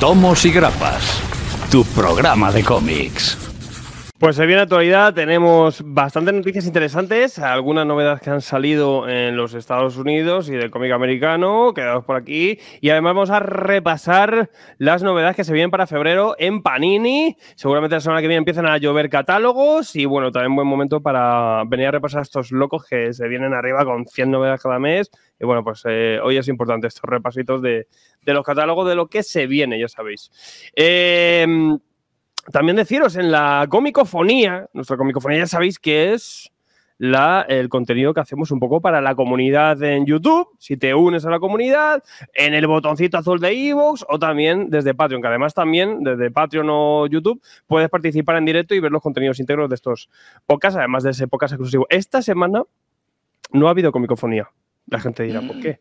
Tomos y Grapas, tu programa de cómics. Pues se viene actualidad, tenemos bastantes noticias interesantes, algunas novedades que han salido en los Estados Unidos y del cómic americano, quedados por aquí, y además vamos a repasar las novedades que se vienen para febrero en Panini, seguramente la semana que viene empiezan a llover catálogos y bueno, también buen momento para venir a repasar a estos locos que se vienen arriba con 100 novedades cada mes, y bueno, pues eh, hoy es importante estos repasitos de, de, los catálogos, de lo que se viene, ya sabéis. Eh, también deciros, en la comicofonía, nuestra comicofonía ya sabéis que es la, el contenido que hacemos un poco para la comunidad en YouTube, si te unes a la comunidad, en el botoncito azul de iVoox o también desde Patreon, que además también desde Patreon o YouTube puedes participar en directo y ver los contenidos íntegros de estos pocas, además de ese podcast exclusivo. Esta semana no ha habido comicofonía. La gente dirá, ¿por qué? Mm.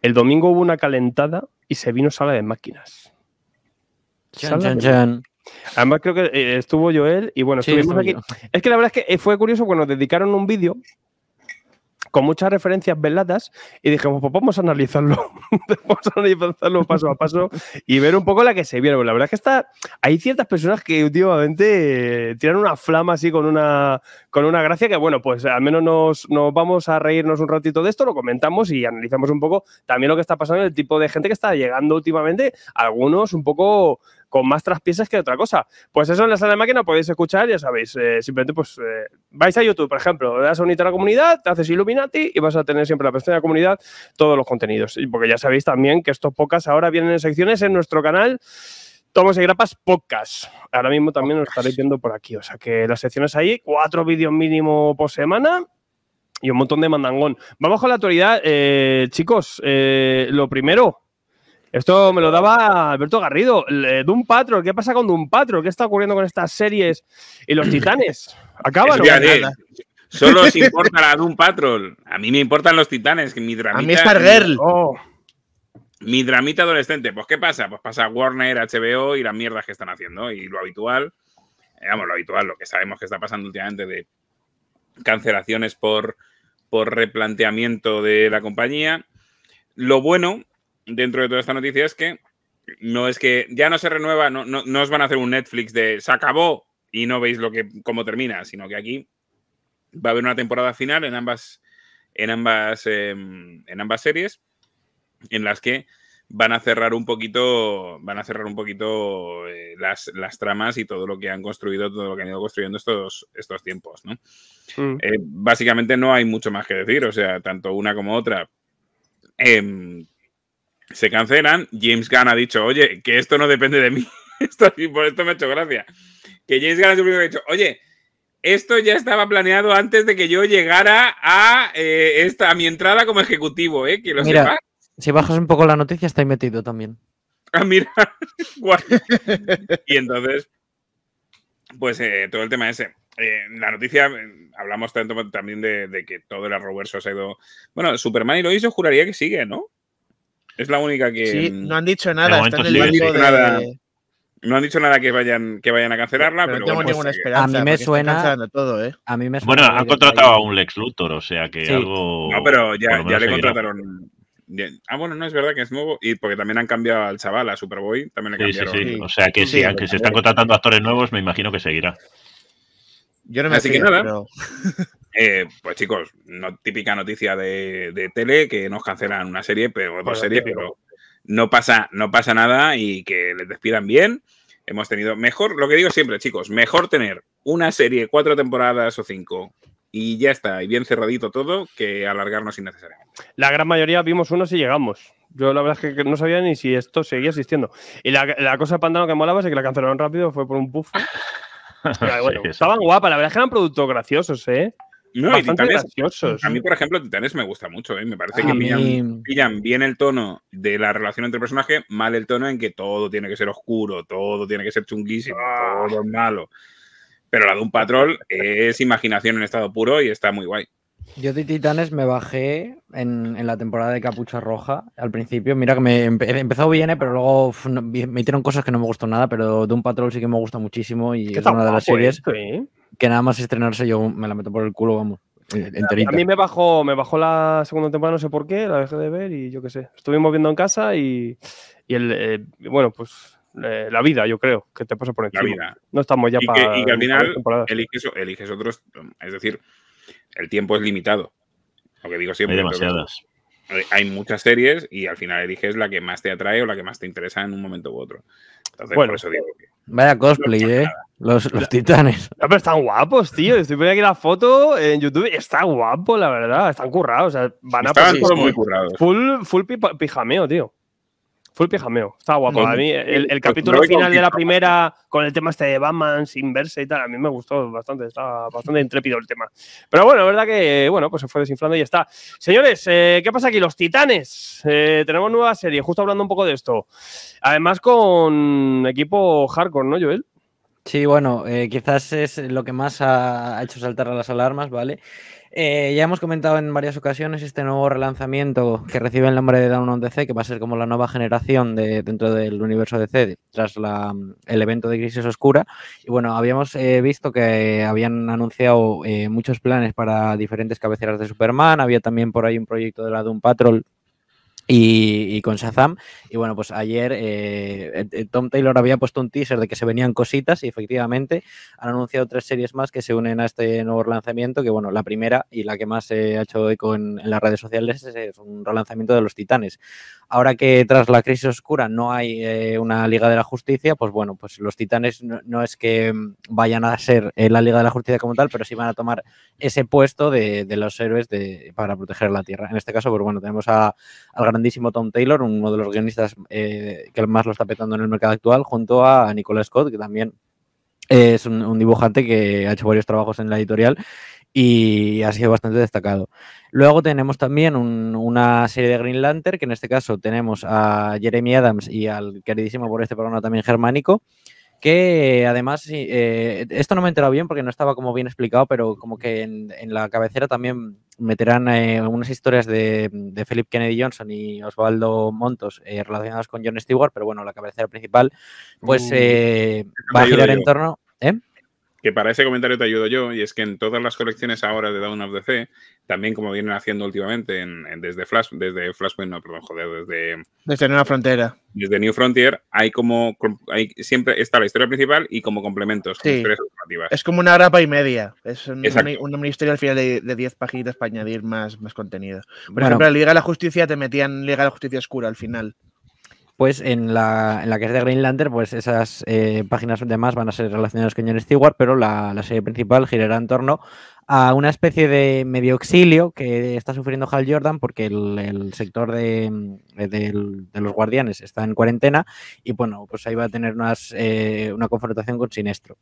El domingo hubo una calentada y se vino sala de máquinas. chan, chan! Además, creo que eh, estuvo Joel y bueno, estuvimos aquí. Es que la verdad es que eh, fue curioso cuando dedicaron un vídeo con muchas referencias veladas y dijimos, pues vamos a analizarlo, vamos a analizarlo paso a paso y ver un poco la que se vieron. La verdad es que está, hay ciertas personas que últimamente tienen una flama así con una, con una gracia que, bueno, pues al menos nos, nos, vamos a reírnos un ratito de esto, lo comentamos y analizamos un poco también lo que está pasando, el tipo de gente que está llegando últimamente, algunos un poco con más piezas que otra cosa. Pues eso en la sala de máquina podéis escuchar, ya sabéis, eh, simplemente pues eh, vais a YouTube, por ejemplo, das a unirte a la comunidad, te haces Illuminati y vas a tener siempre la pestaña de la comunidad todos los contenidos. Y porque ya sabéis también que estos pocas ahora vienen en secciones en nuestro canal. Tomos y grapas pocas Ahora mismo también lo estaréis viendo por aquí. O sea que las secciones ahí, cuatro vídeos mínimo por semana y un montón de mandangón. Vamos con la actualidad. Eh, chicos, lo primero, esto me lo daba Alberto Garrido. Eh, Doom Patrol, ¿qué pasa con Doom Patrol? ¿Qué está ocurriendo con estas series y los titanes? Acaban. Solo os importa la Doom Patrol. A mí me importan los titanes. mi a mí es oh. Mi dramita adolescente. Pues ¿qué pasa? Pues pasa Warner, HBO y las mierdas que están haciendo. Y lo habitual, digamos, eh, lo habitual, lo que sabemos que está pasando últimamente de cancelaciones por, por replanteamiento de la compañía. Lo bueno dentro de toda esta noticia es que no es que ya no se renueva, no, no, os van a hacer un Netflix de se acabó y no veis lo que, cómo termina, sino que aquí va a haber una temporada final en ambas, en ambas, em, en ambas series en las que van a cerrar un poquito, van a cerrar un poquito eh, las, tramas y todo lo que han construido, todo lo que han ido construyendo estos, estos tiempos, mm. eh, básicamente no hay mucho más que decir, o sea, tanto una como otra em, se cancelan. James Gunn ha dicho, oye, que esto no depende de mí. esto, y por esto me ha hecho gracia. Que James Gunn ha dicho, oye, esto ya estaba planeado antes de que yo llegara a, eh, esta, mi entrada como ejecutivo, ¿eh? Que lo Mira, Si bajas un poco la noticia, está ahí metido también. Ah, mira. y entonces, pues eh, todo el tema ese. Eh, la noticia, mm, hablamos también de, que todo el Arrowverse ha sido Bueno, Superman y lo hizo, juraría que sigue, ¿no? Es la única que. Sí, mm, no han dicho nada. en el no, han dicho nada, no han dicho nada que vayan, que vayan a cancelarla, pero, no tengo ninguna esperanza. A mí me suena. Todo, ¿eh? a mí me suena bueno, han contratado a un Lex Luthor, o sea que algo. No, pero ya, ya le contrataron. Ah, bueno, no es verdad que es nuevo. Y porque también han cambiado al chaval, a Superboy. También le cambiaron. Sí, sí, sí. O sea que sí, aunque se están contratando actores nuevos, me imagino que seguirá. Yo no me Así que nada. Eh, pues chicos, no, típica noticia de, tele que nos cancelan una serie, pero dos series, pero no pasa, no pasa nada y que les despidan bien. Hemos tenido mejor, lo que digo siempre, chicos, mejor tener una serie, cuatro temporadas o cinco, y ya está, y bien cerradito todo, que alargarnos innecesariamente. La gran mayoría vimos uno y llegamos. Yo la verdad es que no sabía ni si esto seguía existiendo. Y la, cosa de Pantano que molaba es que la cancelaron rápido, fue por un puff. estaban guapas, la verdad es que eran productos graciosos, ¿eh? No, titanes, A mí, ¿eh? por ejemplo, Titanes me gusta mucho, ¿eh? me parece que pillan, bien el tono de la relación entre personaje, mal el tono en que todo tiene que ser oscuro, todo tiene que ser chunguísimo, ah. todo es malo. Pero la de un patrol es imaginación en estado puro y está muy guay. Yo de Titanes me bajé en, la temporada de Capucha Roja al principio. Mira que me empezó bien, ¿eh? pero luego me hicieron cosas que no me gustó nada, pero de un patrol sí que me gusta muchísimo y es, una de las series. ¿eh? que nada más estrenarse yo me la meto por el culo, vamos. Eh, a mí me bajó, me bajó la segunda temporada, no sé por qué, la dejé de ver y yo qué sé. Estuvimos viendo en casa y, el, eh, bueno, pues eh, la vida, yo creo, que te pasa por encima. La vida. No estamos ya para. y al final eliges, otros. Es decir, el tiempo es limitado. Lo que digo siempre. Hay demasiadas hay muchas series y al final eliges la que más te atrae o la que más te interesa en un momento u otro. Entonces, por eso digo Vaya cosplay, ¿eh? Los, titanes. No, pero están guapos, tío. Estoy poniendo aquí la foto en YouTube. Está guapo, la verdad. Están currados. O sea, van a muy currados. Full, full pijameo, tío. Fue el pijameo. Estaba guapo. A mí, el, capítulo final de la primera, con el tema este de Batman sin verse y tal, a mí me gustó bastante. Estaba bastante intrépido el tema. Pero bueno, la verdad que, bueno, pues se fue desinflando y ya está. Señores, eh, ¿qué pasa aquí? Los Titanes. Eh, tenemos nueva serie, justo hablando un poco de esto. Además, con equipo hardcore, ¿no, Joel? Sí, bueno, eh, quizás es lo que más ha hecho saltar a las alarmas, ¿vale? Eh, ya hemos comentado en varias ocasiones este nuevo relanzamiento que recibe el nombre de Down on DC, que va a ser como la nueva generación de, dentro del universo de DC tras mm, el evento de Crisis Oscura. Y bueno, habíamos eh, visto que habían anunciado eh, muchos planes para diferentes cabeceras de Superman. Había también por ahí un proyecto de la Doom Patrol y, con Shazam. Y bueno, pues ayer eh, eh, Tom Taylor había puesto un teaser de que se venían cositas y efectivamente han anunciado tres series más que se unen a este nuevo relanzamiento, que bueno, la primera y la que más se ha hecho eco en, las redes sociales es, un relanzamiento de los Titanes. Ahora que tras la crisis oscura no hay eh, una Liga de la Justicia, pues bueno, pues los Titanes no, es que mm, vayan a ser la Liga de la Justicia como tal, pero sí van a tomar ese puesto de, los héroes de, para proteger la Tierra. En este caso, pues bueno, tenemos a, al gran Tom Taylor, uno de los guionistas eh, que más lo está petando en el mercado actual, junto a Nicola Scott, que también eh, es un, dibujante que ha hecho varios trabajos en la editorial y ha sido bastante destacado. Luego tenemos también una serie de Green Lantern, que en este caso tenemos a Jeremy Adams y al queridísimo por este programa también germánico, que además, eh, esto no me he enterado bien porque no estaba como bien explicado, pero como que en, la cabecera también meterán eh, algunas historias de, Philip Kennedy Johnson y Osvaldo Montos eh, relacionadas con John Stewart, pero bueno, la cabecera principal pues uh, eh, va a girar en torno... ¿eh? que para ese comentario te ayudo yo, y es que en todas las colecciones ahora de Down of the C, también como vienen haciendo últimamente desde Flash, desde Flashpoint, no, perdón, joder, desde... Desde Nueva Frontera. Desde New Frontier hay como, hay, siempre está la historia principal y como complementos, sí. Es como una grapa y media, es una, historia al final de 10 páginas para añadir más, más contenido. Por ejemplo, en Liga de la Justicia te metían Liga de la Justicia Oscura al final pues en la, que es de Greenlander, pues esas eh, páginas demás van a ser relacionadas con John Stewart, pero la, serie principal girará en torno a una especie de medio exilio que está sufriendo Hal Jordan porque el, sector de, los guardianes está en cuarentena y bueno, pues ahí va a tener unas, eh, una confrontación con Sinestro.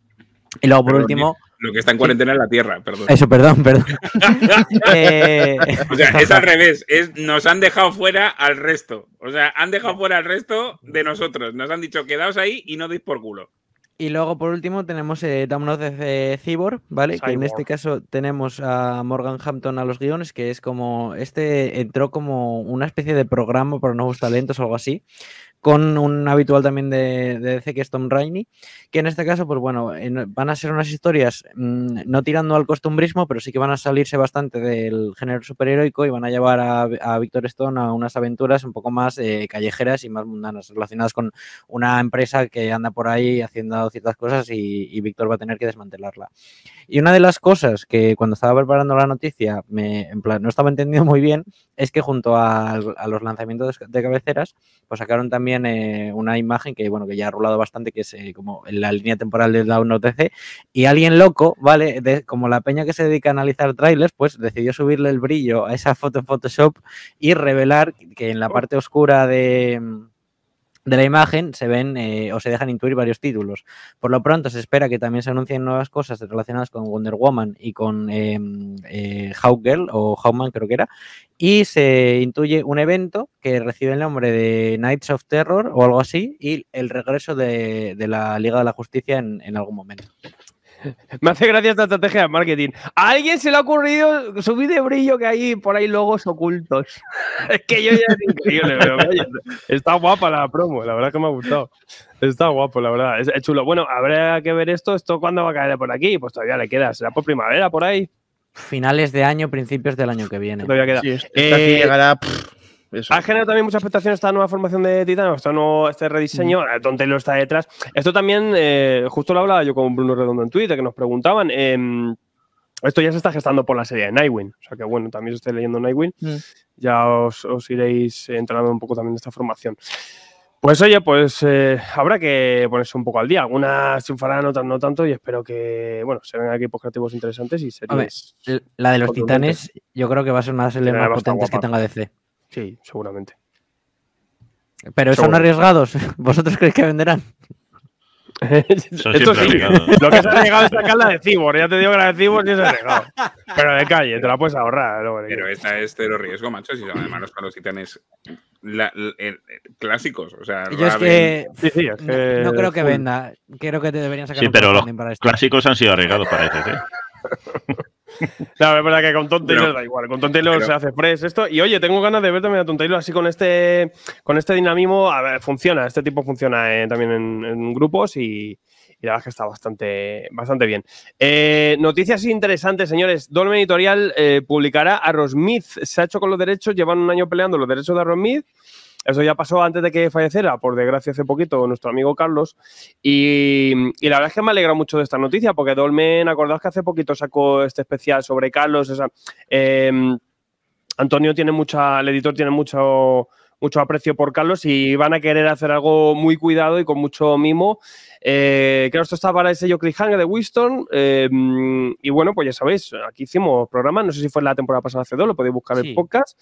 Y luego, por último. Lo que está en cuarentena es la Tierra, perdón. Eso, perdón, perdón. Eh, o sea, es al revés. Es, nos han dejado fuera al resto. O sea, han dejado fuera al resto de nosotros. Nos han dicho, quedaos ahí y no deis por culo. Y luego, por último, tenemos eh, de Cibor, ¿vale? Que en este caso tenemos a Morgan Hampton a los guiones, que es como. Este entró como una especie de programa para nuevos talentos o algo así con un habitual también de, de DC que es Tom Rainey, que en este caso, pues bueno, van a ser unas historias mm, no tirando al costumbrismo, pero sí que van a salirse bastante del género superheroico y van a llevar a, a Victor Stone a unas aventuras un poco más eh, callejeras y más mundanas, relacionadas con una empresa que anda por ahí haciendo ciertas cosas y, y Víctor va a tener que desmantelarla. Y una de las cosas que cuando estaba preparando la noticia me, en plan, no estaba entendiendo muy bien es que junto a los lanzamientos de cabeceras, pues sacaron también una imagen que, bueno, que ya ha rulado bastante, que es eh, como en la línea temporal la 1TC Y alguien loco, ¿vale? como la peña que se dedica a analizar trailers, pues decidió subirle el brillo a esa foto en Photoshop y revelar que en la oh. parte oscura de mm, de la imagen se ven eh, o se dejan intuir varios títulos. Por lo pronto se espera que también se anuncien nuevas cosas relacionadas con Wonder Woman y con em, eh, Girl o Hawkman creo que era. Y se intuye un evento que recibe el nombre de Knights of Terror o algo así y el regreso de, la Liga de la Justicia en algún momento. Me hace gracia esta estrategia de marketing. A alguien se le ha ocurrido subir de brillo que hay por ahí logos ocultos. es que yo ya es increíble, pero está guapa la promo, la verdad que me ha gustado. Está guapo, la verdad, es, chulo. Bueno, habrá que ver esto, esto cuándo va a caer por aquí, pues todavía le queda, será por primavera por ahí. Finales de año, principios del año que viene. Todavía queda. Sí, aquí eh, llegará. Ha generado también mucha expectación esta nueva formación de Titan este rediseño, mm. lo está detrás. Esto también, eh, justo lo hablaba yo con Bruno Redondo en Twitter, que nos preguntaban. Em, esto ya se está gestando por la serie de Nightwing. O sea que bueno, también os estoy leyendo Nightwing. Mm. Ya os, iréis entrando un poco también de esta formación. Pues oye, pues eh, habrá que ponerse un poco al día. Algunas triunfarán, otras no tanto, y espero que, bueno, se vengan equipos creativos interesantes y series. Ver, la de los titanes, yo creo que va a ser una de las más potentes que tenga DC. Sí, seguramente. Pero son arriesgados. ¿Vosotros creéis que venderán? Esto sí. Lo que se ha llegado es sacar la de Cibor. Ya te digo que la de Cibor sí se ha Pero de calle, te la puedes ahorrar. Pero esta es cero riesgo, macho. Si son para los titanes clásicos. O sea, Yo es que, no, creo que venda. Creo que te deberían sacar Sí, pero los para esto. clásicos han sido arriesgados para ECC. no, es verdad que con Tom da igual. Con Tom se hace fresh esto. Y oye, tengo ganas de ver también a Tom así con este, con este dinamismo. A ver, funciona. Este tipo funciona eh, también en, grupos y, la verdad es que está bastante, bastante bien. Eh, noticias interesantes, señores. Dolmen Editorial eh, publicará a Rosmith. Se ha hecho con los derechos, llevan un año peleando los derechos de Rosmith eso ya pasó antes de que falleciera, por desgracia, hace poquito, nuestro amigo Carlos. Y, la verdad es que me alegra mucho de esta noticia, porque Dolmen, ¿acordáis que hace poquito sacó este especial sobre Carlos. Eh, Antonio tiene mucha, el editor tiene mucho mucho aprecio por Carlos y van a querer hacer algo muy cuidado y con mucho mimo. Eh, creo que esto está para el sello Cliffhanger de Winston. Em, y bueno, pues ya sabéis, aquí hicimos programas, no sé si fue la temporada pasada hace dos, lo podéis buscar en podcast.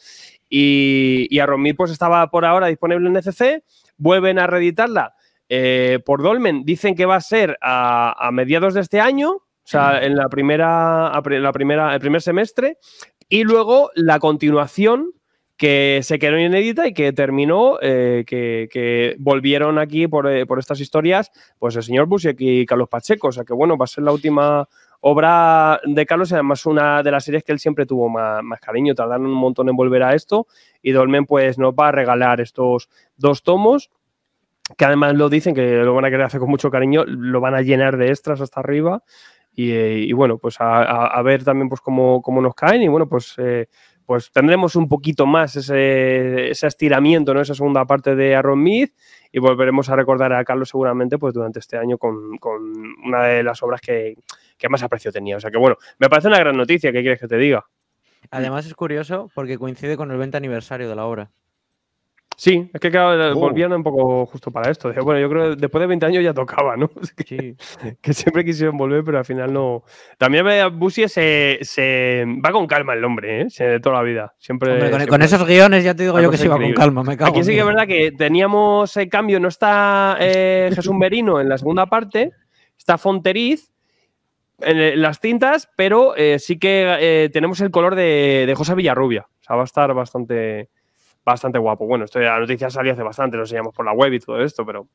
Y, y a Romir pues estaba por ahora disponible en NCC, vuelven a reeditarla eh, por Dolmen, dicen que va a ser a, a mediados de este año. O sea, en la primera, la primera, el primer semestre. Y luego la continuación, que se quedó inédita y que terminó, eh, que, volvieron aquí eh, por, estas historias, pues el señor Busiek y Carlos Pacheco. O sea que bueno, va a ser la última obra de Carlos y además una de las series que él siempre tuvo más, más cariño. Tardaron un montón en volver a esto y Dolmen pues nos va a regalar estos dos tomos que además lo dicen que lo van a querer hacer con mucho cariño, lo van a llenar de extras hasta arriba. Y, eh, bueno, pues a, ver también pues cómo, cómo nos caen y bueno, pues eh, pues tendremos un poquito más ese, estiramiento, ¿no? Esa segunda parte de Aaron Mead y volveremos a recordar a Carlos seguramente pues durante este año con, una de las obras que, que, más aprecio tenía. O sea que bueno, me parece una gran noticia, ¿qué quieres que te diga? Además es curioso porque coincide con el 20 aniversario de la obra. Sí, es que claro, oh. volvían un poco justo para esto. Bueno, yo creo que después de 20 años ya tocaba, ¿no? Que, siempre quisieron volver, pero al final no. También Busi se, va con calma el hombre, ¿eh? de toda la vida. Siempre, con, esos guiones ya te digo yo que sí va con calma, me cago. Aquí sí que es verdad que teníamos el eh, cambio, no está eh, Jesús Merino en la segunda parte, está Fonteriz, en eh, las cintas, pero eh, sí que tenemos el color de, de José Villarrubia. O sea, va a estar bastante, bastante guapo. Bueno, esto la noticia salió hace bastante, lo enseñamos por la web y todo esto, pero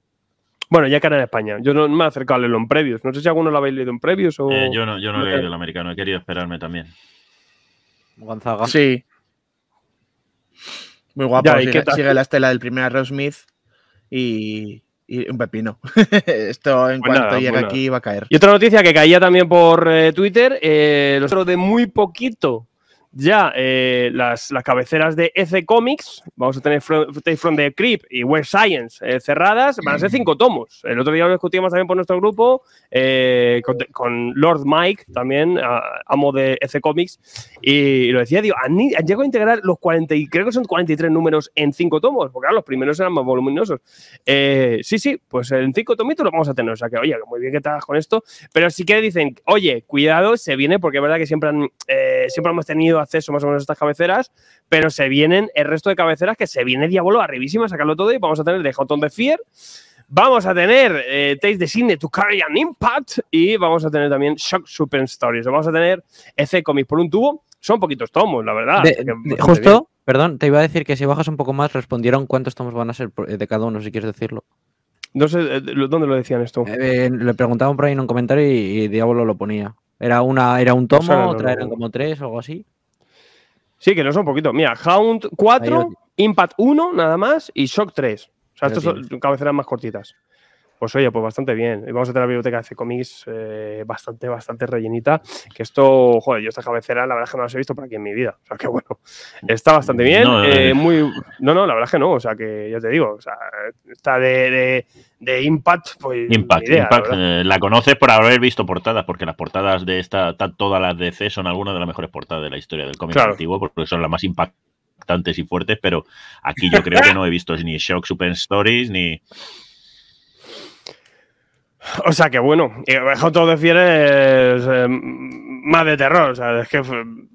bueno, ya que era en España. Yo no me he acercado a leerlo en previos. No sé si alguno lo habéis leído en previos o. Eh, yo no, yo no he leído el americano, he querido esperarme también. Gonzaga. Sí. Muy guapo. sigue, la estela del primer Smith. y, y un pepino. Esto en pues cuanto llega pues aquí va a caer. Y otra noticia que caía también por eh, Twitter, eh, los de muy poquito ya eh, las, cabeceras de f e Comics, vamos a tener From, the Crypt y Web Science eh, cerradas, van a ser mm. cinco tomos. El otro día lo discutimos también por nuestro grupo, eh, con, Lord Mike, también amo de EC Comics, y, lo decía, digo, han, llegado a integrar los 40, y creo que son 43 números en cinco tomos, porque los primeros eran más voluminosos. sí, sí, pues en cinco tomitos lo vamos a tener, o sea que, oye, muy bien que estás con esto, pero sí que dicen, oye, cuidado, se viene, porque es verdad que siempre, siempre hemos tenido acceso más o menos a estas cabeceras, pero se vienen el resto de cabeceras que se viene Diablo arribísima a sacarlo todo y vamos a tener de Hot on the Fear. Vamos a tener eh, Taste the Cine to Carry an Impact y vamos a tener también Shock Super Stories. Vamos a tener EC Comics por un tubo. Son poquitos tomos, la verdad. justo, perdón, te iba a decir que si bajas un poco más respondieron cuántos tomos van a ser eh, de cada uno, si quieres decirlo. No sé, eh, ¿dónde lo decían esto? Eh, le preguntaban por ahí en un comentario y, Diabolo Diablo lo ponía. Era, una, era un pues tomo, otra eran como tres o algo así. Sí, que no son un poquito. Mira, Hound 4, Impact 1 nada más y Shock 3. O sea, estas son cabeceras más cortitas. Pues oye, pues bastante bien. Vamos a tener la biblioteca de cómics eh, bastante, bastante rellenita. Que esto, joder, yo esta cabecera, la verdad que no las he visto por aquí en mi vida. O sea, que bueno, está bastante bien. No, eh, muy, no, no, la verdad es que no. O sea, que ya te digo, está de, Impact, pues, Impact, Impact eh, la, conoces por haber visto portadas, porque las portadas de esta, todas las de son algunas de las mejores portadas de la historia del cómic antiguo, porque son las más impactantes y fuertes, pero aquí yo creo que no he visto ni Shock Super Stories, ni o sea que bueno, y de es, eh, más de terror, o sea, es que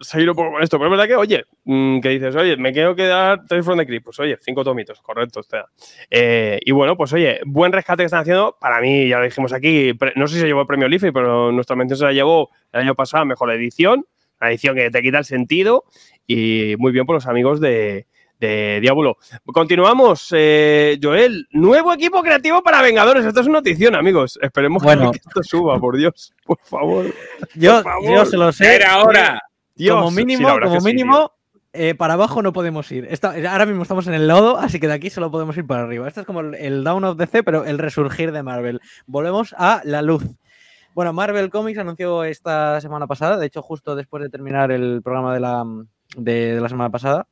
seguir un poco con esto, pero es verdad que, oye, mm, que dices, oye, me quiero quedar tres front de pues oye, cinco tomitos, correcto, o sea. Eh, y bueno, pues oye, buen rescate que están haciendo, para mí, ya lo dijimos aquí, no sé si se llevó el premio Liffy, pero nuestra mención se la llevó el año pasado, mejor edición, una edición que te quita el sentido, y muy bien por los amigos de, de Diablo. Continuamos, eh, Joel. Nuevo equipo creativo para Vengadores. Esto es una notición, amigos. Esperemos que esto suba, por Dios. Por favor. Yo, yo se lo sé. ahora. Eh, como mínimo, como mínimo. Eh, para abajo no podemos ir. ahora mismo estamos en el lodo, así que de aquí solo podemos ir para arriba. esto es como el, Down of DC, pero el resurgir de Marvel. Volvemos a la luz. Bueno, Marvel Comics anunció esta semana pasada, de hecho justo después de terminar el programa de la, de la semana pasada,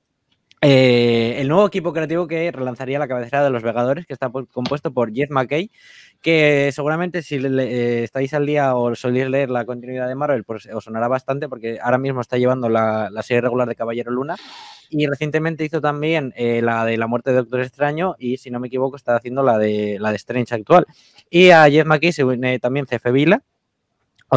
eh, el nuevo equipo creativo que relanzaría la cabecera de los Vegadores, que está compuesto por Jeff McKay, que seguramente si eh, estáis al día o soléis leer la continuidad de Marvel, pues os sonará bastante, porque ahora mismo está llevando la, serie regular de Caballero Luna. Y recientemente hizo también eh, la de la muerte de Doctor Extraño y, si no me equivoco, está haciendo la de la de Strange actual. Y a Jeff McKay se une también Cefe Vila,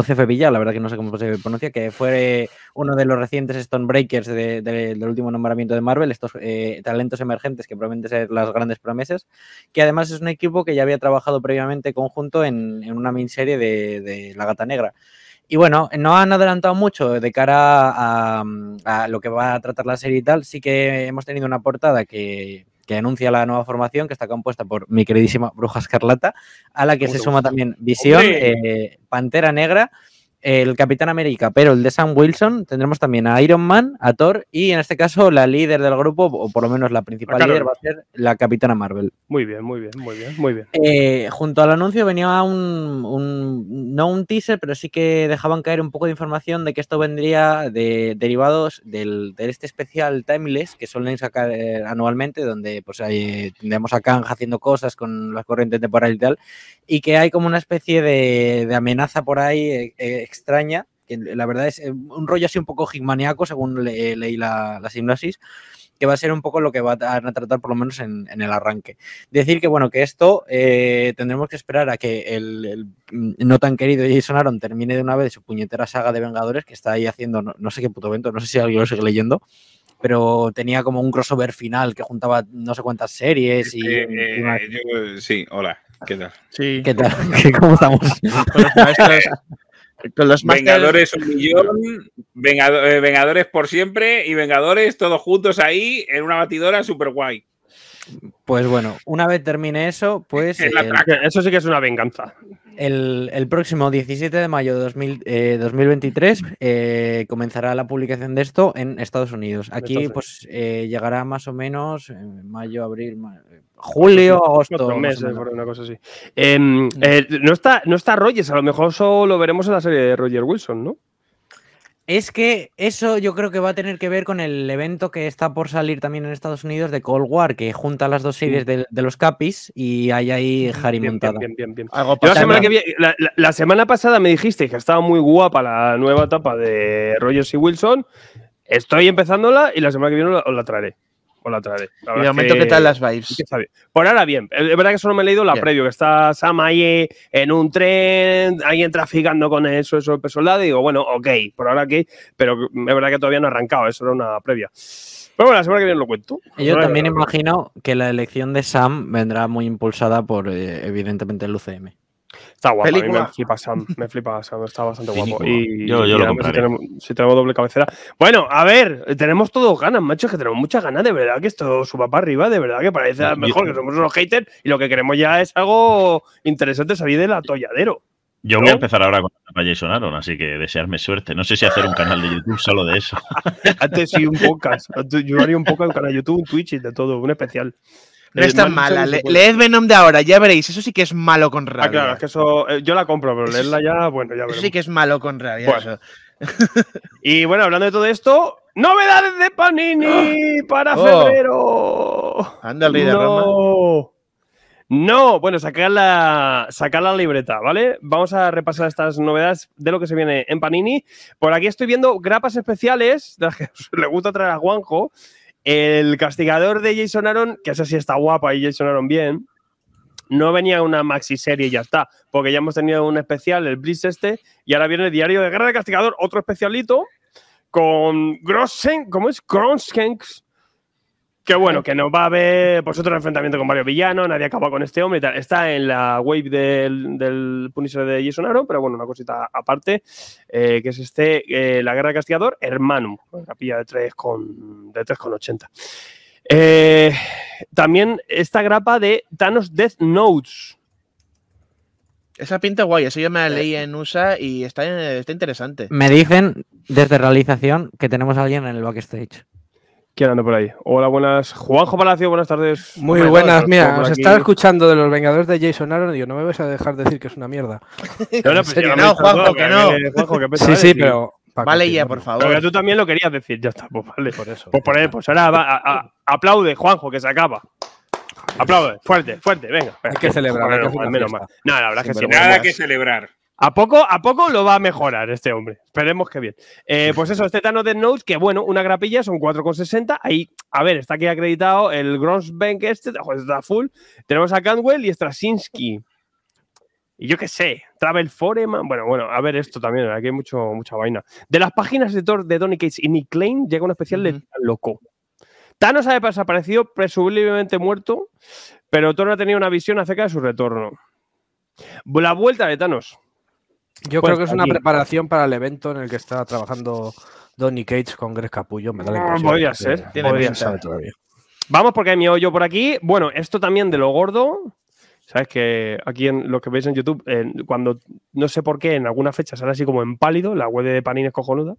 CF Villa, la verdad que no sé cómo se pronuncia, que fue uno de los recientes Stonebreakers del último nombramiento de Marvel, estos eh, talentos emergentes que probablemente ser las grandes promesas, que además es un equipo que ya había trabajado previamente conjunto en, una miniserie de, de La Gata Negra. Y bueno, no han adelantado mucho de cara a, a, lo que va a tratar la serie y tal. Sí que hemos tenido una portada que que anuncia la nueva formación, que está compuesta por mi queridísima Bruja Escarlata, a la que se suma también Visión, eh, Pantera Negra el Capitán América, pero el de Sam Wilson, tendremos también a Iron Man, a Thor y en este caso la líder del grupo, o por lo menos la principal líder, va a ser la Capitana Marvel. Muy bien, muy bien, muy bien, muy bien. Eh, junto al anuncio venía un, no un teaser, pero sí que dejaban caer un poco de información de que esto vendría de derivados del, de este especial Timeless que suelen sacar eh, anualmente, donde pues ahí eh, tendremos a Kang haciendo cosas con las corrientes temporales y tal, y que hay como una especie de, amenaza por ahí extraña, que la verdad es eh, un rollo así un poco gigmaníaco, según eh, leí la, la que va a ser un poco lo que van a tratar por lo menos en, el arranque. Decir que bueno, que esto eh, tendremos que esperar a que el, mm, no tan querido Jason Aaron termine de una vez su puñetera saga de Vengadores, que está ahí haciendo no, sé qué puto evento, no sé si alguien lo sigue leyendo. Pero tenía como un crossover final que juntaba no sé cuántas series y. Este, sí, hola. ¿Qué tal? Sí. ¿Qué tal? ¿Cómo estamos? los Vengadores un millón, eh, Vengadores por siempre y Vengadores todos juntos ahí en una batidora super guay. Pues bueno, una vez termine eso, pues... Eh, eso sí que es una venganza. El, próximo 17 de mayo de 2023 eh, comenzará la publicación de esto en Estados Unidos. Aquí pues llegará más o menos en mayo, abril, Julio, agosto. una cosa así. Em, eh, no, está, no está Rogers, a lo mejor solo lo veremos en la serie de Roger Wilson, ¿no? Es que eso yo creo que va a tener que ver con el evento que está por salir también en Estados Unidos de Cold War, que junta las dos series mm. de, los Capis y hay ahí Harry La, semana pasada me dijiste que estaba muy guapa la nueva etapa de Rogers y Wilson. Estoy empezándola y la semana que viene Os la traeré la tal las vibes? Por ahora bien, es verdad que solo me he leído la previo, que está Sam ahí en un tren, alguien traficando con eso, eso, peso lado, y digo, bueno, ok, por ahora aquí, pero es verdad que todavía no ha arrancado, eso era una previa. Pero bueno, la semana que viene lo cuento. Yo también imagino que la elección de Sam vendrá muy impulsada por, eh, evidentemente, el UCM. Está guapo, A me flipa Sam, está bastante guapo. Y, yo, lo Si tenemos, doble cabecera. Bueno, a ver, tenemos todos ganas, macho, que tenemos muchas ganas, de verdad, que esto suba para arriba, de verdad, que parece mejor, que somos unos haters y lo que queremos ya es algo interesante, salir del atolladero. Yo voy a empezar ahora con la de Sonaron, así que desearme suerte. No sé si hacer un canal de YouTube solo de eso. Antes sí, un podcast. Yo haría un podcast, el canal de YouTube, un Twitch y de todo, un especial. No es mala. Le, leed Venom de ahora, ya veréis. Eso sí que es malo con ah, rabia. claro, es que eso. Eh, yo la compro, pero leerla ya, bueno, ya Eso sí que es malo con rabia. y bueno, hablando de todo esto, novedades de Panini ¡Ah! para ¡Oh! febrero. Anda, líder, no. No, bueno, sacar la, sacar la libreta, ¿vale? Vamos a repasar estas novedades de lo que se viene en Panini. Por aquí estoy viendo grapas especiales, de las que le gusta traer a Juanjo, el castigador de Jason Aaron, que eso sí está guapa y Jason Aaron bien, no venía una maxi serie y ya está, porque ya hemos tenido un especial, el Blitz este, y ahora viene el diario de Guerra de Castigador, otro especialito, con grossen ¿cómo es? Grossenks, que bueno, que nos va a haber pues, otro enfrentamiento con varios villanos, nadie acaba con este hombre y tal. Está en la wave del, del Punisher de Jason Aaron, pero bueno, una cosita aparte, eh, que es este, eh, la guerra de castigador, Hermanum, Capilla de 3,80. de eh, también esta grapa de Thanos Death Notes. Esa pinta guay, eso yo me la leí en USA y está, está interesante. Me dicen desde realización que tenemos a alguien en el backstage. ¿Quién anda por ahí? Hola, buenas. Juanjo Palacio, buenas tardes. Muy buenas, mira, os estaba escuchando de los Vengadores de Jason Aaron y yo, no me vais a dejar decir que es una mierda. Pues no, Juanjo, que no. sí, sí, pero... vale, ya, por favor. Pero tú también lo querías decir, ya está, pues vale. Por eso. Pues, por ahí, pues ahora aplaude, Juanjo, que se acaba. Aplaude, fuerte, fuerte, venga. Hay que celebrar. No, la verdad que Nada que celebrar. A poco, a poco lo va a mejorar este hombre. Esperemos que bien. Eh, pues eso, este Thanos de Notes, que bueno, una grapilla son 4,60. Ahí, a ver, está aquí acreditado el Bank este, joder, está full. Tenemos a Cantwell y Straczynski. Y yo qué sé, Travel Foreman. Bueno, bueno, a ver esto también, aquí hay mucho, mucha vaina. De las páginas de Thor de Donny Cates y Nick Klein llega un especial del Loco. Thanos ha desaparecido, presumiblemente muerto, pero Thor ha tenido una visión acerca de su retorno. La vuelta de Thanos. Yo pues creo que es una preparación para el evento en el que está trabajando Donny cage con Greg Capullo. Me da la ah. impresión. Podría ser, tiene podría ser. Vamos porque hay mi hoyo por aquí. Bueno, esto también de lo gordo. ¿Sabes? Que aquí en lo que veis en YouTube, cuando no sé por qué, en alguna fecha sale así como en pálido, la web de Panini es cojonuda.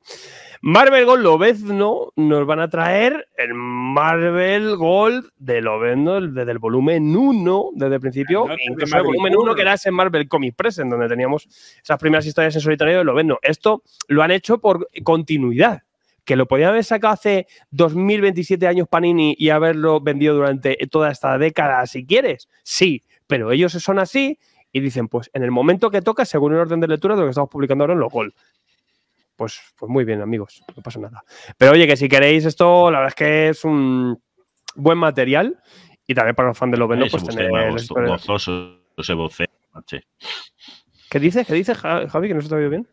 Marvel Gold Lobezno nos van a traer el Marvel Gold de Lobezno desde el volumen 1, desde el principio. el volumen 1 que era ese Marvel Comics en donde teníamos esas primeras historias en solitario de Lobezno. Esto lo han hecho por continuidad que lo podían haber sacado hace 2027 años Panini y haberlo vendido durante toda esta década, si quieres. Sí, pero ellos son así y dicen, pues en el momento que toca, según el orden de lectura de lo que estamos publicando ahora en los gol. Pues, pues muy bien, amigos, no pasa nada. Pero oye, que si queréis esto, la verdad es que es un buen material y también para los fans de los vendos, pues tener... ese ¿Qué dices? ¿Qué dice, Javi, que no se te ha oído bien?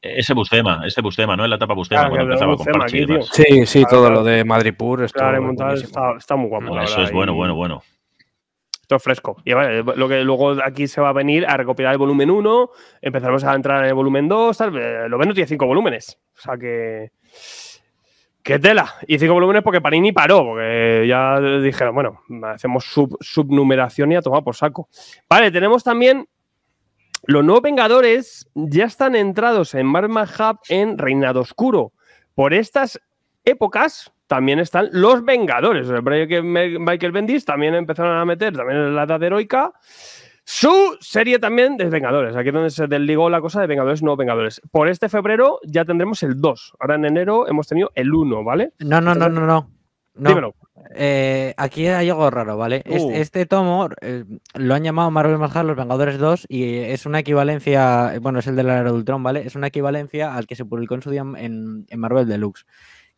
Ese Bustema, ese Bustema, ¿no? En la etapa Bustema, ah, cuando empezaba con Parche Sí, sí, todo lo de Madrid Pur. está, muy guapo. eso es bueno, bueno, bueno. Esto fresco. Y lo que luego aquí se va a venir a recopilar el volumen 1, empezaremos a entrar en el volumen 2, eh, lo menos tiene 5 volúmenes. O sea que... ¡Qué tela! Y 5 volúmenes porque Panini paró, porque ya dijeron, bueno, hacemos sub, subnumeración y a tomar por saco. Vale, tenemos también... Los nuevos Vengadores ya están entrados en Marvel Hub en Reinado Oscuro. Por estas épocas, también están los Vengadores. que Michael Bendis también empezaron a meter, también en la edad heroica. Su serie también de Vengadores. Aquí es donde se desligó la cosa de Vengadores, no Vengadores. Por este febrero ya tendremos el 2. Ahora en enero hemos tenido el 1, ¿vale? No, no, no, no, no. Eh, aquí hay algo raro, ¿vale? Uh. Este, tomo eh, lo han llamado Marvel Marvel los Vengadores 2, y es una equivalencia, eh, bueno, es el de la Era ¿vale? Es una equivalencia al que se publicó en su día en Marvel Deluxe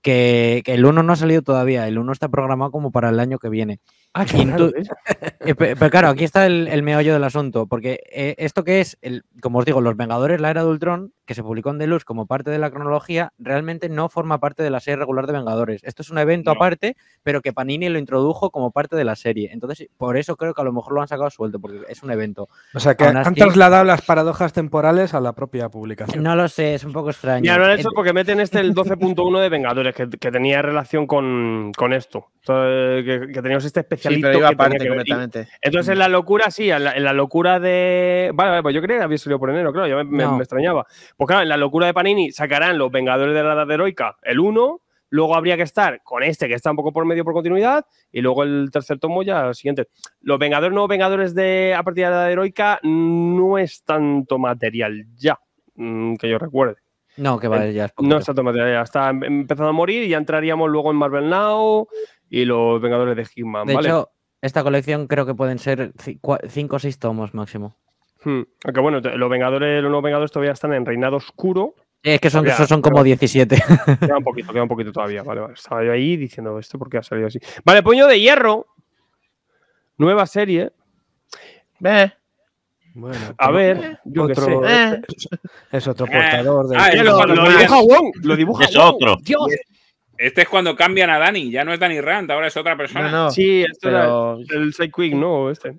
que, el 1 no ha salido todavía, el 1 está programado como para el año que viene. Aquí, ah, eh, pero claro, aquí está el, meollo del asunto, porque eh, esto que es, el, como os digo, Los Vengadores, la era de Ultron, que se publicó en Deluxe como parte de la cronología, realmente no forma parte de la serie regular de Vengadores. Esto es un evento aparte, pero que Panini lo introdujo como parte de la serie. Entonces, por eso creo que a lo mejor lo han sacado suelto, porque es un evento. O sea, que han trasladado las paradojas temporales a la propia publicación. No lo sé, es un poco extraño. Y ahora han porque meten este el 12.1 de Vengadores, que, tenía relación con, esto. que, teníamos este entonces, la locura, sí, en la, locura de. Vale, pues yo creía que había salido por enero, claro, yo me, extrañaba. Pues claro, en la locura de Panini sacarán los Vengadores de la Edad Heroica, el 1. Luego habría que estar con este, que está un poco por medio por continuidad, y luego el tercer tomo ya el siguiente. Los Vengadores, nuevos Vengadores de a partir de la heroica no es tanto material ya, mm, que yo recuerde. No, que vale, ya No es tanto material, ya está em, empezando a morir y ya entraríamos luego en Marvel Now, y los Vengadores de Hickman. De ¿vale? hecho, esta colección creo que pueden ser 5 o 6 tomos máximo. Hmm, aunque bueno, los Vengadores, los nuevos Vengadores todavía están en Reinado Oscuro. Es que son, esos son como 17. Queda un poquito, queda un poquito todavía. Vale, Estaba yo ahí diciendo esto porque ha salido así. Vale, Puño de Hierro. Nueva serie. Bueno, a ver, Es, eh. otro portador de. Ah, lo, dibuja Wong. Es otro. Este es cuando cambian a Dani, ya no es Dani Rand, ahora es otra persona. sí, este pero... era el Sidequick, ¿no? Este.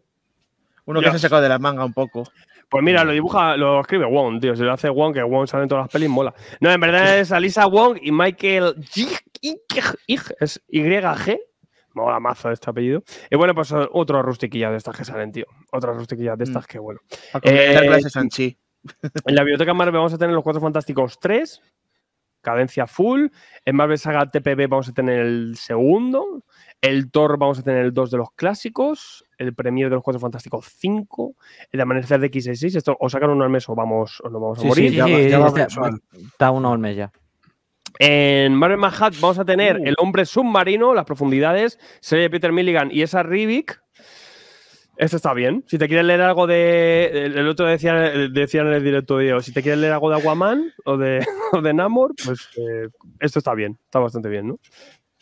Uno que se ha sacado de la manga un poco. Pues mira, lo dibuja, lo escribe Wong, tío. Se lo hace Wong, que Wong sale todas las pelis, mola. No, en verdad es Alisa Wong y Michael es YG. Mola mazo este apellido. Y bueno, pues otro rustiquilla de estas que salen, tío. Otras rustiquillas de mm. estas que, bueno. eh, Sanchi. En la biblioteca Marvel vamos a tener los Cuatro Fantásticos 3, cadencia full. En Marvel Saga TPB vamos a tener el segundo. El Thor vamos a tener el dos de los clásicos. El Premier de los Cuatro Fantásticos 5. El Amanecer de X66. Esto o sacan uno al mes o, vamos, vamos a morir. Sí, está uno al mes ya. En Marvel Manhattan vamos a tener uh. El Hombre Submarino, Las Profundidades, serie de Peter Milligan y esa Rivik. Esto está bien. Si te quieres leer algo de. El otro decía, decía en el directo de si te quieres leer algo de Aquaman o de, de Namor, pues eh, esto está bien. Está bastante bien, ¿no?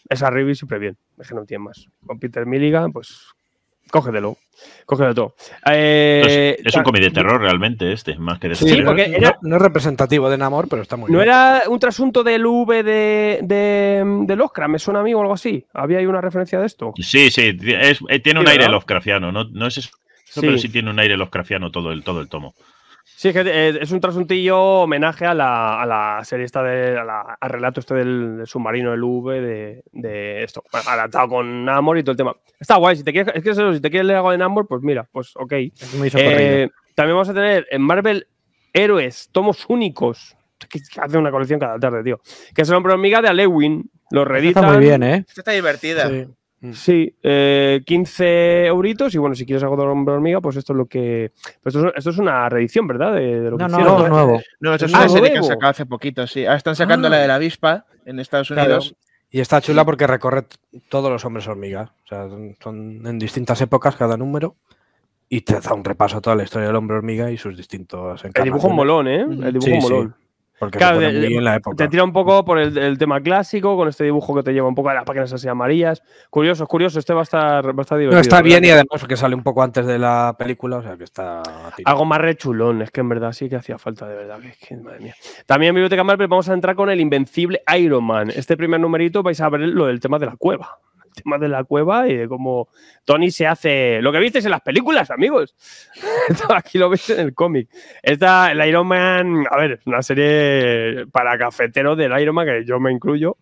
Esa review siempre bien. Es que no tiene más. Con Peter Milligan, pues cógetelo. Cógetelo todo. Eh, es, un cómic de terror realmente este, más que de Sí, porque no, es representativo de Namor, pero está muy no bien. No era un trasunto del V de, de, Lovecraft, me suena a mí o algo así. Había ahí una referencia de esto. Sí, sí, eh, tiene un aire Lovecraftiano, no, no es eso, pero sí tiene un aire Lovecraftiano todo el, todo el tomo. Sí, es que eh, es un trasuntillo homenaje a la, serie esta a al relato este del, submarino, el V, de, de esto, adaptado con Namor y todo el tema. Está guay, si te quieres, es que si te quieres leer algo de Namor, pues mira, pues ok. Eh, también vamos a tener en Marvel Héroes, tomos únicos. hace una colección cada tarde, tío. Que es el hombre hormiga de Alewin. Lo reeditan. Está muy bien, ¿eh? está divertida. Mm. Sí, eh, 15 euritos y bueno, si quieres algo de hormiga, pues esto es lo que... Pues esto, es, una reedición, ¿verdad? De, lo no, que no, no, No, esto ah, es una serie que han sacado hace poquito, sí. Ah, están sacando la ah. de la avispa en Estados Unidos. Y está chula porque recorre todos los hombres hormiga. O sea, son en distintas épocas cada número y te da un repaso a toda la historia del hombre hormiga y sus distintos encarnaciones. El dibujo molón, ¿eh? El dibujo molón. Porque te, tira un poco por el, tema clásico, con este dibujo que te lleva un poco a las páginas así amarillas. Curioso, curioso, este va a estar, divertido. No, está bien y además que sale un poco antes de la película, o sea que está... Algo más rechulón, es que en verdad sí que hacía falta, de verdad, madre mía. También en Biblioteca Marvel vamos a entrar con el invencible Iron Man. Este primer numerito vais a ver lo del tema de la cueva tema de la cueva y de cómo Tony se hace. Lo que visteis en las películas, amigos. Aquí lo veis en el cómic. Esta, el Iron Man, a ver, una serie para cafeteros del Iron Man, que yo me incluyo.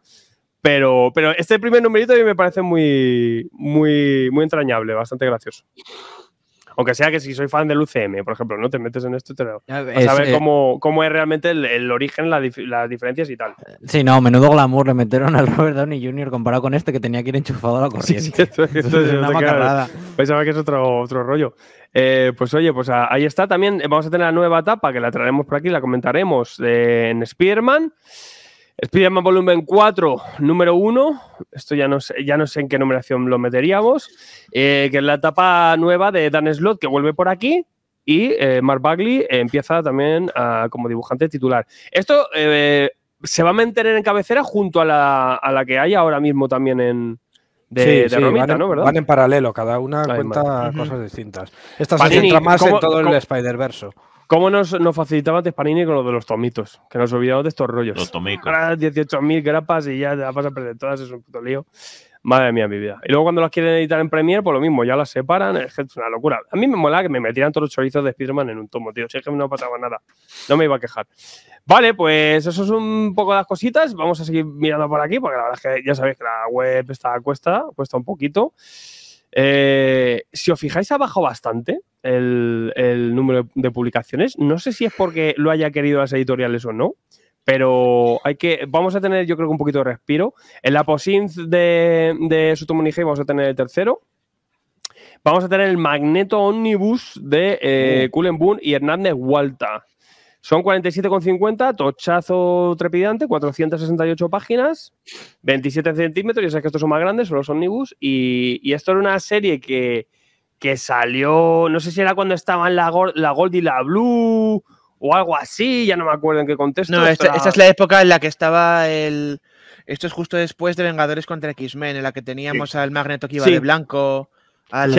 Pero, pero este primer numerito a mí me parece muy, muy, muy entrañable, bastante gracioso. Aunque sea que si soy fan del UCM, por ejemplo, no te metes en esto, te lo, a ver eh, cómo, es realmente el, origen, las diferencias y tal. Eh, sí, no, menudo glamour le metieron al Robert Downey Jr. comparado con este que tenía que ir enchufado a la corriente. Sí, sí, esto, es una macarrada. Pensaba que es otro, otro rollo. Eh, pues oye, pues ahí está también. Vamos a tener la nueva etapa que la traeremos por aquí, la comentaremos en Spearman. Spider-Man volumen 4, número 1. Esto ya no, sé, ya no sé en qué numeración lo meteríamos. Eh, que es la etapa nueva de Dan Slot, que vuelve por aquí. Y eh, Mark Bagley empieza también ah, como dibujante titular. Esto eh, se va a mantener en cabecera junto a la, que hay ahora mismo también en, de, Romita, van, en, ¿no? Van en paralelo, cada una cuenta cosas distintas. Esta se centra más en todo el spider verse ¿Cómo nos, nos facilitaba con lo de los tomitos? Que nos olvidamos de estos rollos. Los tomitos. Ahora 18.000 grapas y ya vas a perder todas, es un puto lío. Madre mía, mi vida. Y luego cuando las quieren editar en Premiere, pues lo mismo, ya las separan, es una locura. A mí me mola que me metieran todos los chorizos de Spiderman en un tomo, tío. Si es que no pasaba nada, no me iba a quejar. Vale, pues eso es un poco las cositas. Vamos a seguir mirando por aquí, porque la verdad es que ya sabéis que la web está cuesta, cuesta un poquito. Eh, si os fijáis, ha bajado bastante el, número de publicaciones. No sé si es porque lo haya querido las editoriales o no, pero hay que, vamos a tener, yo creo que un poquito de respiro. En la de, de vamos a tener el tercero. Vamos a tener el Magneto Omnibus de eh, uh. Cullen y Hernández Walta. Son 47,50, tochazo trepidante, 468 páginas, 27 centímetros, ya sabes que estos son más grandes, son los y, y esto era una serie que, que salió, no sé si era cuando estaban la, Gold y la Blue o algo así, ya no me acuerdo en qué contexto. No, esta, es la época en la que estaba el... Esto es justo después de Vengadores contra X-Men, en la que teníamos al Magneto que iba de blanco. Ah, la,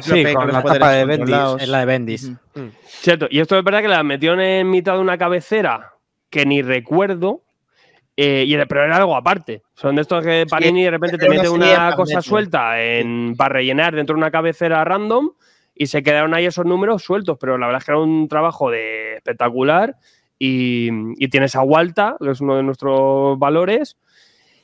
sí, la tapa de Bendis. la de mm. Cierto, y esto es verdad que la metieron en mitad de una cabecera que ni recuerdo, eh, y pero era algo aparte. Son de estos que Panini de repente te mete una cosa suelta para rellenar dentro de una cabecera random y se quedaron ahí esos números sueltos, pero la verdad es que era un trabajo de espectacular y, tiene tienes a Walta, que es uno de nuestros valores,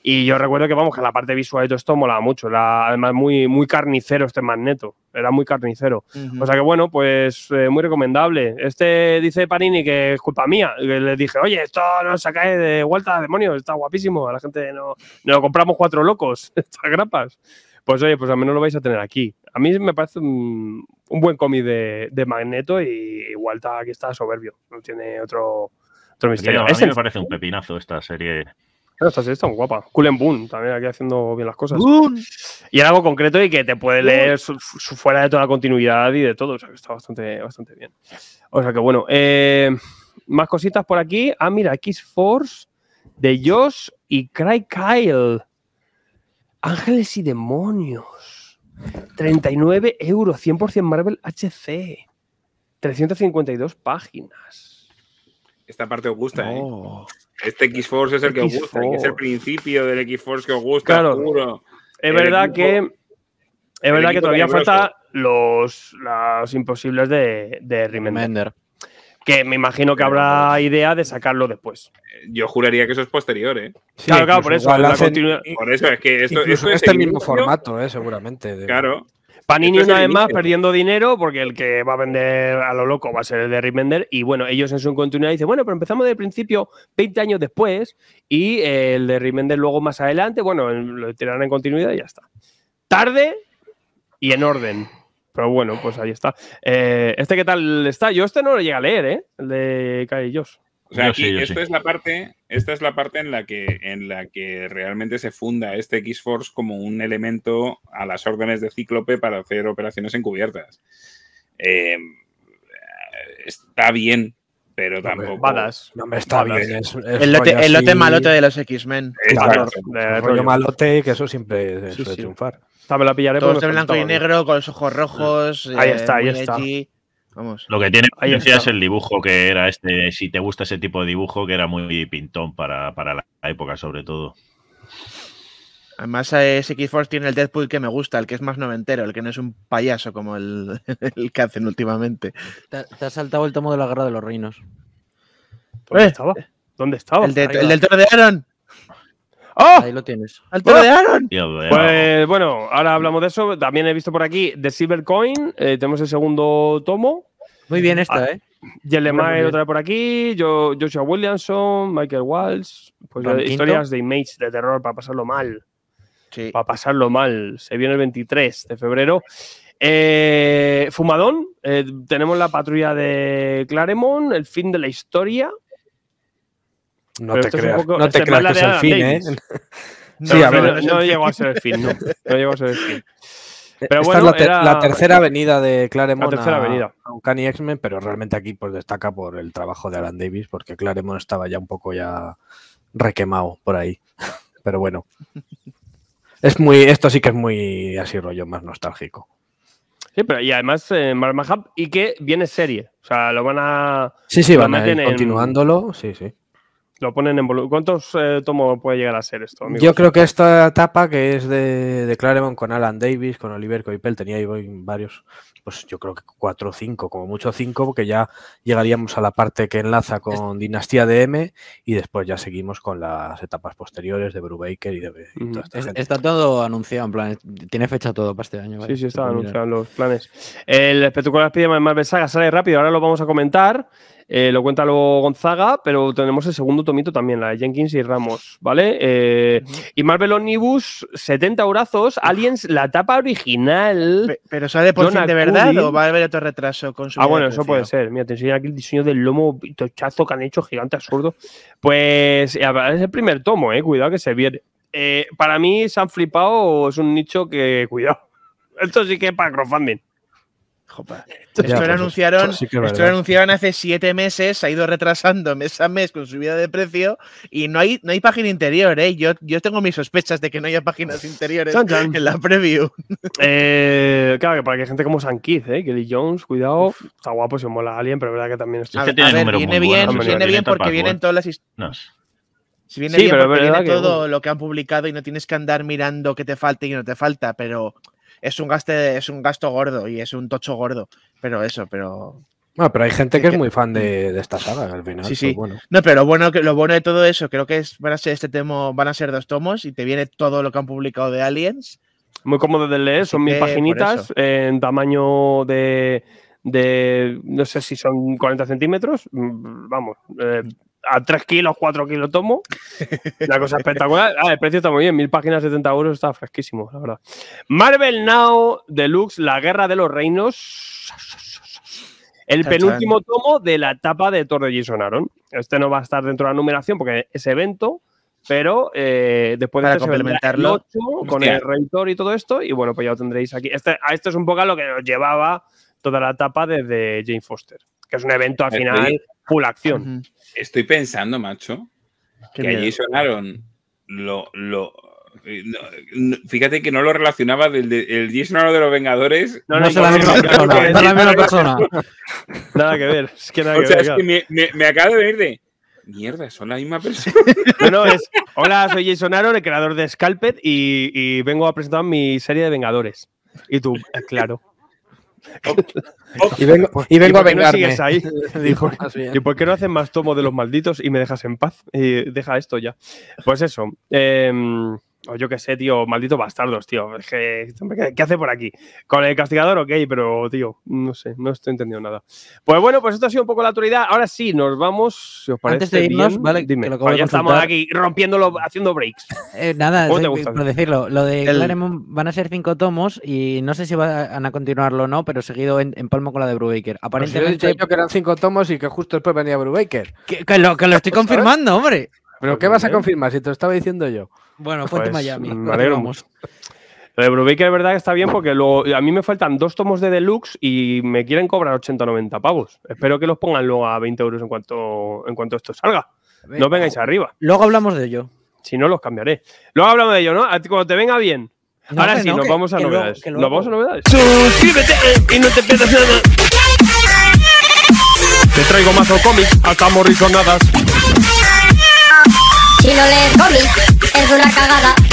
y yo recuerdo que, vamos, que la parte visual de esto molaba mucho. además muy, muy carnicero este Magneto. Era muy carnicero. O sea que, bueno, pues eh, muy recomendable. Este dice Panini que es culpa mía. le dije, oye, esto no se cae de vuelta, demonios, está guapísimo. A la gente no, no compramos cuatro locos, estas grapas. Pues oye, pues al menos lo vais a tener aquí. A mí me parece un, buen cómic de, Magneto y Walter aquí está soberbio. No tiene otro, misterio. a mí me parece un pepinazo esta serie está, está muy guapa. Cullen Boon también aquí haciendo bien las cosas. Y algo concreto y que te puede leer fuera de toda continuidad y de todo. O sea, que está bastante, bastante bien. O sea que bueno. Eh, más cositas por aquí. Ah, mira, X-Force de Josh y Cry Kyle. Ángeles y demonios. 39 euros, 100% Marvel HC. 352 páginas. Esta parte os gusta, ¿eh? Oh. Este X-Force es el que os gusta, es el principio del X-Force que os gusta, claro. Es verdad que. Es verdad que todavía falta los, imposibles de, de Remender. Que me imagino que habrá idea de sacarlo después. Yo juraría que eso es posterior, ¿eh? claro, claro, por eso. por eso es que esto, es este mismo formato, ¿eh? Seguramente. Claro. Panini una vez más perdiendo dinero porque el que va a vender a lo loco va a ser el de Remender y bueno, ellos en su continuidad dicen, bueno, pero empezamos del principio 20 años después y eh, el de Remender luego más adelante, bueno, lo tirarán en continuidad y ya está. Tarde y en orden. Pero bueno, pues ahí está. Eh, ¿Este qué tal está? Yo este no lo llegué a leer, ¿eh? El de Kai o sea, aquí, esta, es la parte, esta es la parte en la que, en la que realmente se funda este X-Force como un elemento a las órdenes de Cíclope para hacer operaciones encubiertas. Em, está bien, pero tampoco. No me está bien. el, lote, el, lote, malote de los X-Men. el rollo malote que eso siempre suele triunfar. Está, me la pillaré Todos de blanco y negro, con los ojos rojos. Ahí eh, está, ahí está. Lo que tiene ahí es el dibujo que era este, si te gusta ese tipo de dibujo, que era muy pintón para, la época, sobre todo. Además, ese X-Force tiene el Deadpool que me gusta, el que es más noventero, el que no es un payaso como el, que hacen últimamente. Te, ha saltado el tomo de la Guerra de los Reinos. ¿Dónde eh. estaba? ¿Dónde estaba? El, el del Toro de Aaron. ¡Oh! Ahí lo tienes. Al de ¡Oh! Aaron! pues bueno, ahora hablamos de eso. También he visto por aquí The Silver Coin. Eh, tenemos el segundo tomo. Muy bien esta, Y ah, ¿eh? de otra vez por aquí. Yo, Joshua Williamson, Michael Walsh. Pues historias de Image, de terror, para pasarlo mal. Sí. Para pasarlo mal. Se viene el 23 de febrero. Eh, Fumadón, eh, tenemos la patrulla de Claremont, el fin de la historia. No te este creas, que es el fin, ¿eh? No, sí, a No, llegó a ser el fin, no. No llegó a ser el fin. Eh, esta es la, tercera avenida de Claremont. La tercera a, Uncanny X-Men, pero realmente aquí pues destaca por el trabajo de Alan Davis, porque Claremont estaba ya un poco ya requemado por ahí. Pero bueno. Es muy, esto sí que es muy así rollo más nostálgico. Sí, pero y además eh, y que viene serie. O sea, lo van a. Sí, sí, van a ir continuándolo, sí, sí ponen en ¿Cuántos eh, tomos puede llegar a ser esto? Yo creo que esta etapa que es de, Claremont con Alan Davis, con Oliver Coipel, tenía ahí varios, pues yo creo que cuatro o cinco, como mucho cinco, porque ya llegaríamos a la parte que enlaza con Dinastía de M y después ya seguimos con las etapas posteriores de Brubaker y de toda esta gente. Está todo anunciado, en plan, tiene fecha todo para este año. Sí, sí, está anunciado los planes. El espectacular de Marvel Saga sale rápido, ahora lo vamos a comentar. Eh, lo cuenta luego Gonzaga, pero tenemos el segundo tomito también, la de Jenkins y Ramos, ¿vale? Eh, y Marvel Omnibus, 70 eurazos, Aliens, la tapa original. pero sale por de verdad o va a haber otro retraso con su. Ah, bueno, eso puede ser. Mira, te enseño aquí el diseño del lomo tochazo que han hecho, gigante absurdo. Pues eh, es el primer tomo, eh. Cuidado que se viene. para mí, se han flipado, es un nicho que, cuidado. Esto sí que es para crowdfunding. Eh, esto, lo pues, anunciaron, pues esto hace siete meses, se ha ido retrasando mes a mes con subida de precio y no hay, no hay página interior, ¿eh? Yo, yo tengo mis sospechas de que no haya páginas interiores en la preview. Eh, claro, que para que hay gente como Sankiz, ¿eh? Kelly Jones, cuidado, está guapo, se mola alguien pero es verdad que también estoy... viene bien, viene bien porque vienen todas las historias. Si viene bien todo lo que han publicado y no tienes que andar mirando qué te falta y no te falta, pero es un gasto, es un gasto gordo y es un tocho gordo. Pero eso, pero. Ah, pero hay gente que es muy fan de, de esta saga al final. Sí, sí. No, pero lo bueno, de todo eso, creo que van a ser este tema, van a ser dos tomos y te viene todo lo que han publicado de Aliens. Muy cómodo de leer, son mil paginitas en tamaño de, de, no sé si son 40 centímetros, mm, vamos, eh, a 3 kilos, 4 kilos tomo. Una cosa espectacular. Ah, el precio está muy bien, mil páginas, 70 euros, está fresquísimo, la verdad. Marvel Now Deluxe, La Guerra de los Reinos. El penúltimo tomo de la etapa de Thor de Jason Aaron. Este no va a estar dentro de la numeración porque es evento, pero eh, después de este complementarlo con el Rey y todo esto. Y bueno, pues ya lo tendréis aquí. Este, esto es un poco lo que nos llevaba toda la etapa desde Jane Foster que es un evento al final full acción. Estoy pensando, macho, que allí sonaron lo, lo fíjate que no lo relacionaba del el Jason de los Vengadores. No, no, es la misma persona. la misma persona. Nada que ver. Es que nada o que sea, es que me, me, me, acaba de venir de. Mierda, son la misma persona. no, es. Hola, soy Jason Aaron, el creador de Scalped, y, y vengo a presentar mi serie de Vengadores. Y tú, eh, claro. Oh, oh, y vengo, y vengo a vengarme. No ahí? Ah, ¿Y por qué no haces más tomo de los malditos y me dejas en paz? Y deja esto ya. Pues eso. Eh, o yo qué sé, tío, malditos bastardos, tío. ¿qué, hace por aquí? Con el castigador, ok, pero, tío, no sé, no estoy entendiendo nada. Pues bueno, pues esto ha sido un poco la actualidad. Ahora sí, nos vamos, si os parece. Antes vale, dime. Pues ya estamos aquí rompiéndolo, haciendo breaks. Eh, nada, por decirlo, lo de van a ser cinco tomos y no sé si van a continuarlo o no, pero seguido en, palmo con la de Brubaker. Pues Aparentemente. que eran cinco tomos y que justo después venía Brubaker. que lo estoy pues, confirmando, hombre. ¿Pero qué vas a confirmar si te lo estaba diciendo yo? Bueno, Fuente pues, Miami. Vale, Lo de que de verdad está bien porque a mí me faltan dos tomos de deluxe y me quieren cobrar 80 90 pavos. Espero que los pongan luego a 20 euros en cuanto, en cuanto esto salga. no vengáis arriba. Luego hablamos de ello. Si no, los cambiaré. Luego hablamos de ello, ¿no? Cuando te venga bien. Ahora sí, nos vamos a novedades. nos vamos a novedades. Suscríbete y no te pierdas nada. Te traigo mazo cómics Acá morrisonadas. Si no lees sido la cagada.